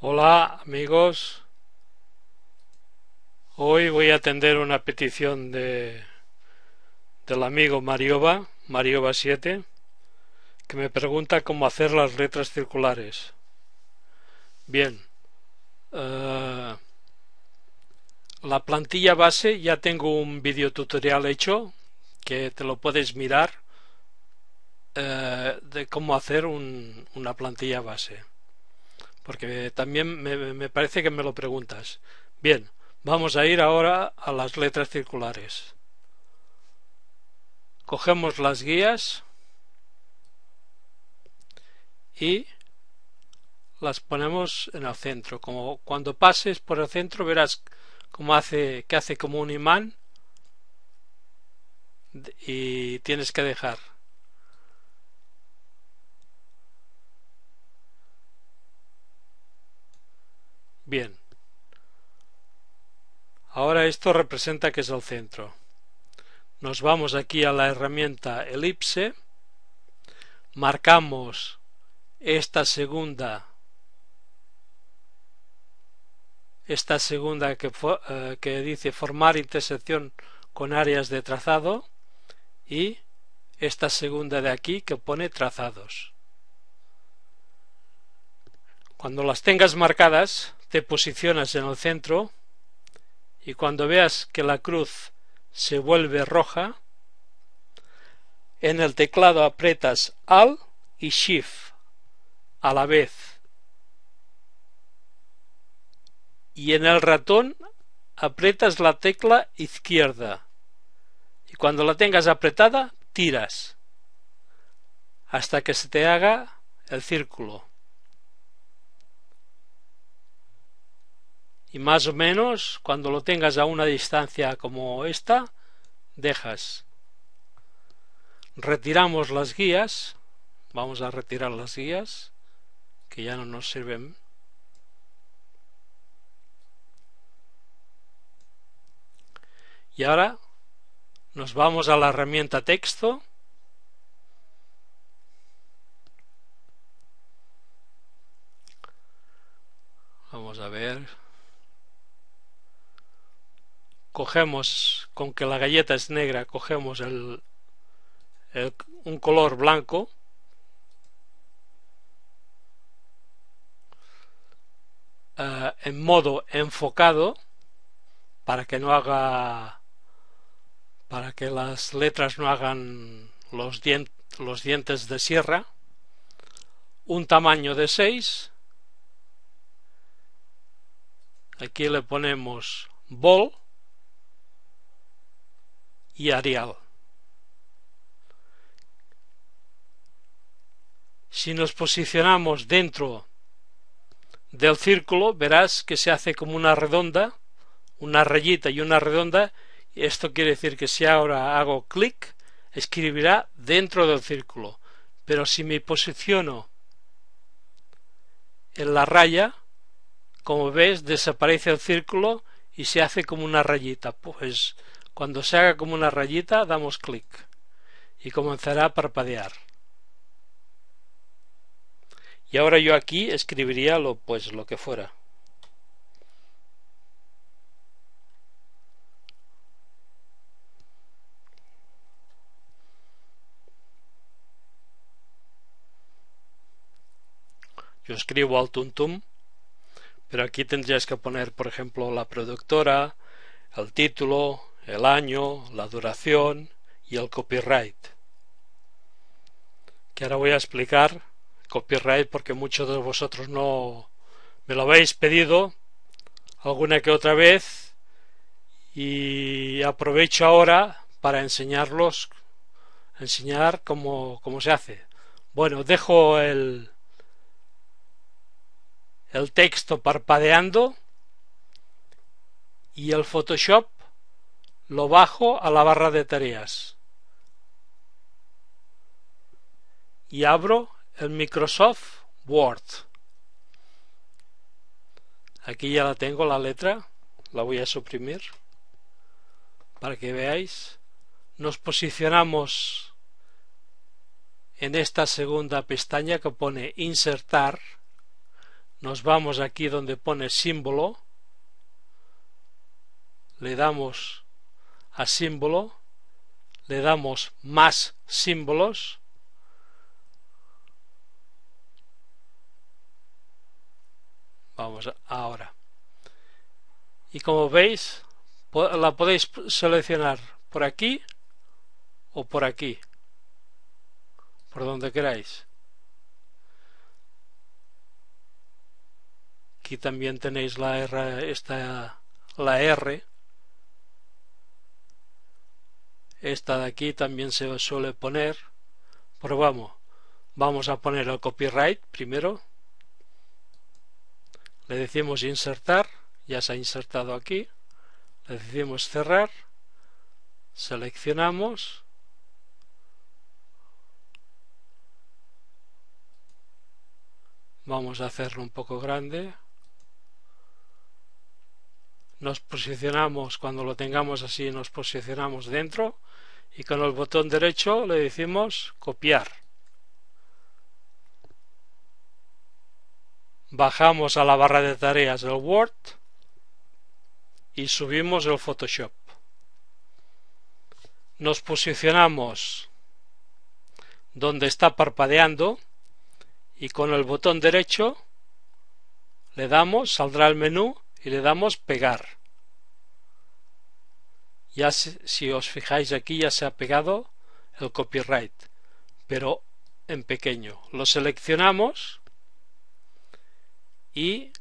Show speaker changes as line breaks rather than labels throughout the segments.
Hola amigos, hoy voy a atender una petición de del amigo Marioba, Marioba 7, que me pregunta cómo hacer las letras circulares. Bien, eh, la plantilla base ya tengo un video tutorial hecho que te lo puedes mirar eh, de cómo hacer una plantilla base porque también me, parece que me lo preguntas. Bien, vamos a ir ahora a las letras circulares. Cogemos las guías y las ponemos en el centro. Como cuando pases por el centro verás cómo hace que hace como un imán y tienes que dejar Bien. Ahora esto representa que es el centro. Nos vamos aquí a la herramienta elipse, marcamos esta segunda esta segunda que, eh, que dice formar intersección con áreas de trazado y esta segunda de aquí que pone trazados. Cuando las tengas marcadas, te posicionas en el centro y cuando veas que la cruz se vuelve roja, en el teclado aprietas AL y Shift a la vez. Y en el ratón apretas la tecla izquierda. Y cuando la tengas apretada, tiras hasta que se te haga el círculo. y más o menos cuando lo tengas a una distancia como esta, dejas. Retiramos las guías, vamos a retirar las guías que ya no nos sirven. Y ahora nos vamos a la herramienta texto. Vamos a ver cogemos, con que la galleta es negra, cogemos el, un color blanco ah, en modo enfocado para que no haga para que las letras no hagan los, los dientes de sierra un tamaño de 6 aquí le ponemos bol y Arial. Si nos posicionamos dentro del círculo, verás que se hace como una redonda, una rayita y una redonda. esto quiere decir que si ahora hago clic, escribirá dentro del círculo. Pero si me posiciono en la raya, como ves, desaparece el círculo y se hace como una rayita. Pues cuando se haga como una rayita, damos clic y comenzará a parpadear. Y ahora yo aquí escribiría lo pues lo que fuera. yo escribo al tuntum, pero aquí tendrías que poner, por ejemplo, la productora, el título, el año, la duración y el copyright. Que ahora voy a explicar copyright porque muchos de vosotros no me lo habéis pedido alguna que otra vez y aprovecho ahora para enseñarlos enseñar cómo, cómo se hace. Bueno, dejo el el texto parpadeando y el Photoshop lo bajo a la barra de tareas y abro el Microsoft Word. Aquí ya la tengo la letra, la voy a suprimir para que veáis. Nos posicionamos en esta segunda pestaña que pone insertar. Nos vamos aquí donde pone símbolo. Le damos a símbolo, le damos más símbolos, vamos ahora. Y como veis, la podéis seleccionar por aquí o por aquí, por donde queráis. Aquí también tenéis la R, esta, la R esta de aquí también se suele poner. Probamos. Vamos a poner el copyright primero. Le decimos insertar. Ya se ha insertado aquí. Le decimos cerrar. Seleccionamos. Vamos a hacerlo un poco grande nos posicionamos cuando lo tengamos así nos posicionamos dentro y con el botón derecho le decimos copiar bajamos a la barra de tareas del Word y subimos el Photoshop nos posicionamos donde está parpadeando y con el botón derecho le damos, saldrá el menú y le damos pegar. Ya si os fijáis aquí ya se ha pegado el copyright, pero en pequeño. Lo seleccionamos y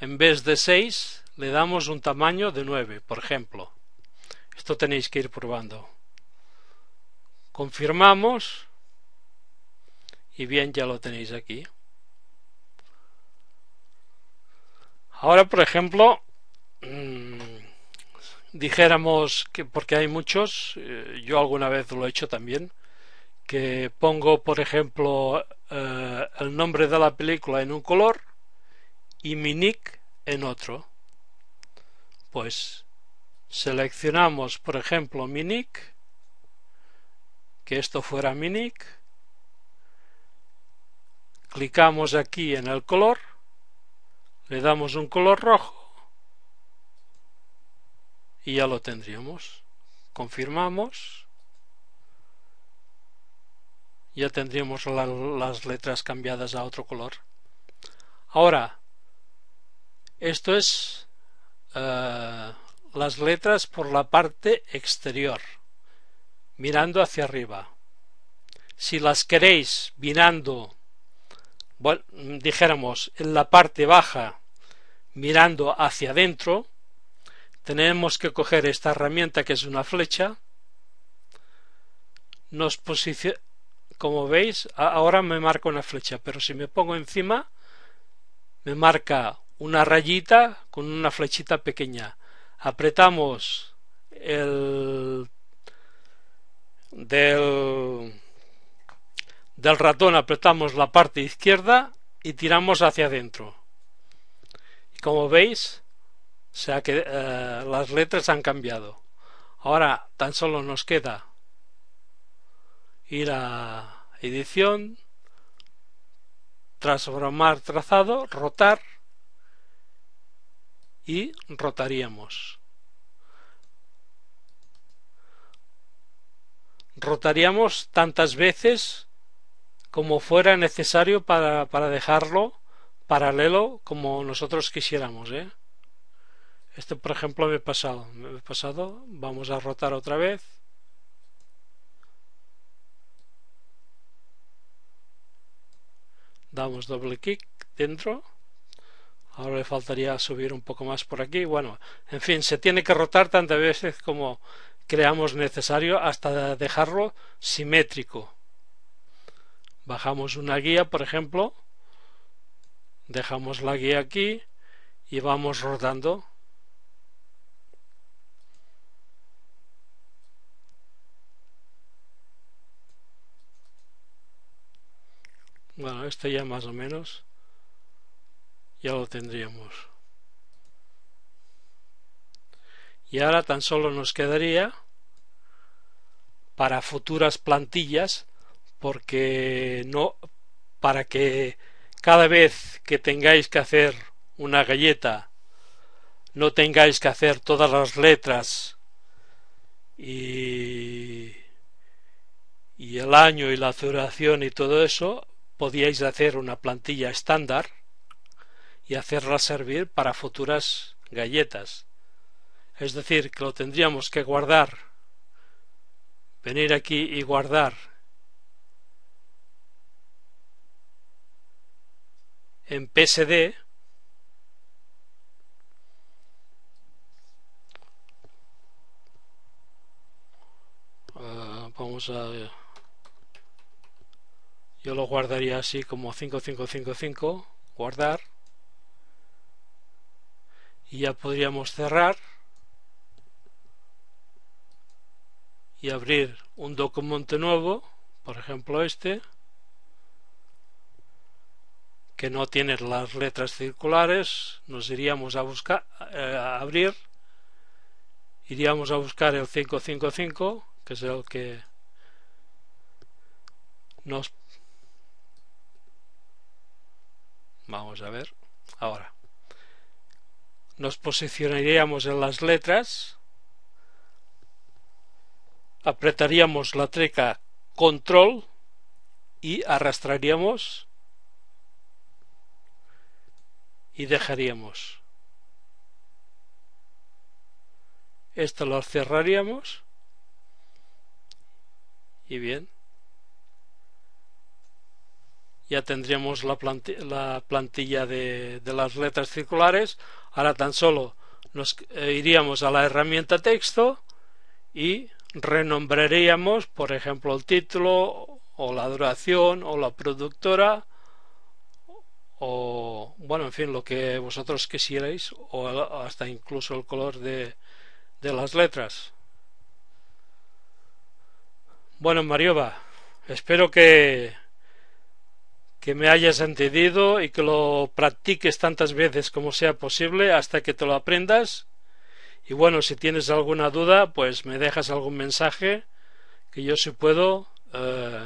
en vez de 6 le damos un tamaño de 9, por ejemplo. Esto tenéis que ir probando. Confirmamos y bien ya lo tenéis aquí. Ahora, por ejemplo, mm, dijéramos que, porque hay muchos, eh, yo alguna vez lo he hecho también, que pongo, por ejemplo, eh, el nombre de la película en un color y mi nick en otro. Pues seleccionamos, por ejemplo, mi nick, que esto fuera mi nick, clicamos aquí en el color le damos un color rojo y ya lo tendríamos confirmamos ya tendríamos las letras cambiadas a otro color ahora esto es eh, las letras por la parte exterior mirando hacia arriba si las queréis mirando dijéramos en la parte baja mirando hacia adentro, tenemos que coger esta herramienta que es una flecha, nos posiciona, como veis, ahora me marca una flecha, pero si me pongo encima, me marca una rayita con una flechita pequeña. Apretamos el del, del ratón, apretamos la parte izquierda y tiramos hacia adentro. Como veis, eh, las letras han cambiado. Ahora tan solo nos queda ir a edición, transformar trazado, rotar y rotaríamos. Rotaríamos tantas veces como fuera necesario para dejarlo paralelo como nosotros quisiéramos. ¿eh? Este, por ejemplo, me he pasado. Me he pasado. Vamos a rotar otra vez. Damos doble clic dentro. Ahora le faltaría subir un poco más por aquí. Bueno, en fin, se tiene que rotar tantas veces como creamos necesario hasta dejarlo simétrico. Bajamos una guía, por ejemplo dejamos la guía aquí y vamos rodando bueno esto ya más o menos ya lo tendríamos y ahora tan solo nos quedaría para futuras plantillas porque no para que cada vez que tengáis que hacer una galleta, no tengáis que hacer todas las letras y, y el año y la duración y todo eso, podíais hacer una plantilla estándar y hacerla servir para futuras galletas. Es decir, que lo tendríamos que guardar, venir aquí y guardar en PSD ah, vamos a yo lo guardaría así como 5555 guardar y ya podríamos cerrar y abrir un documento nuevo por ejemplo este que no tiene las letras circulares, nos iríamos a buscar, eh, a abrir, iríamos a buscar el 555, que es el que nos... Vamos a ver, ahora. Nos posicionaríamos en las letras, apretaríamos la treca control y arrastraríamos y dejaríamos. Esto lo cerraríamos. Y bien. Ya tendríamos la, plantilla, de, las letras circulares. Ahora tan solo nos eh, iríamos a la herramienta texto y renombraríamos, por ejemplo, el título o la duración o la productora o bueno, en fin, lo que vosotros quisierais, o hasta incluso el color de, de las letras. Bueno, Mariova, espero que, que me hayas entendido y que lo practiques tantas veces como sea posible hasta que te lo aprendas. Y bueno, si tienes alguna duda, pues me dejas algún mensaje que yo si puedo... Eh,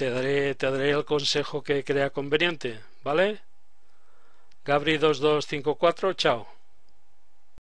te daré, te daré el consejo que crea conveniente, ¿vale? Gabri2254, chao.